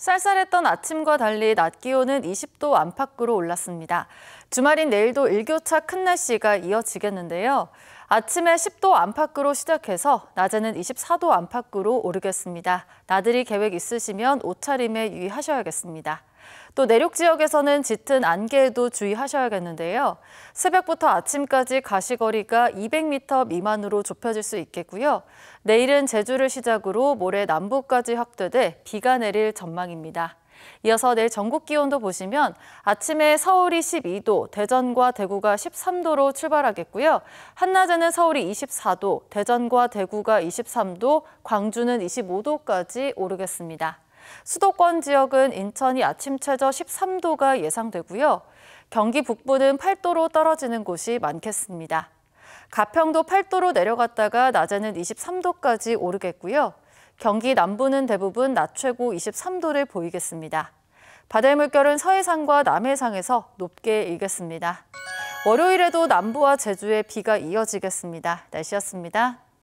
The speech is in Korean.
쌀쌀했던 아침과 달리 낮 기온은 20도 안팎으로 올랐습니다. 주말인 내일도 일교차 큰 날씨가 이어지겠는데요. 아침에 10도 안팎으로 시작해서 낮에는 24도 안팎으로 오르겠습니다. 나들이 계획 있으시면 옷차림에 유의하셔야겠습니다. 또 내륙 지역에서는 짙은 안개에도 주의하셔야겠는데요. 새벽부터 아침까지 가시거리가 200m 미만으로 좁혀질 수 있겠고요. 내일은 제주를 시작으로 모레 남부까지 확대돼 비가 내릴 전망입니다. 이어서 내일 전국 기온도 보시면 아침에 서울이 12도, 대전과 대구가 13도로 출발하겠고요. 한낮에는 서울이 24도, 대전과 대구가 23도, 광주는 25도까지 오르겠습니다. 수도권 지역은 인천이 아침 최저 13도가 예상되고요. 경기 북부는 8도로 떨어지는 곳이 많겠습니다. 가평도 8도로 내려갔다가 낮에는 23도까지 오르겠고요. 경기 남부는 대부분 낮 최고 23도를 보이겠습니다. 바다 의 물결은 서해상과 남해상에서 높게 일겠습니다. 월요일에도 남부와 제주에 비가 이어지겠습니다. 날씨였습니다.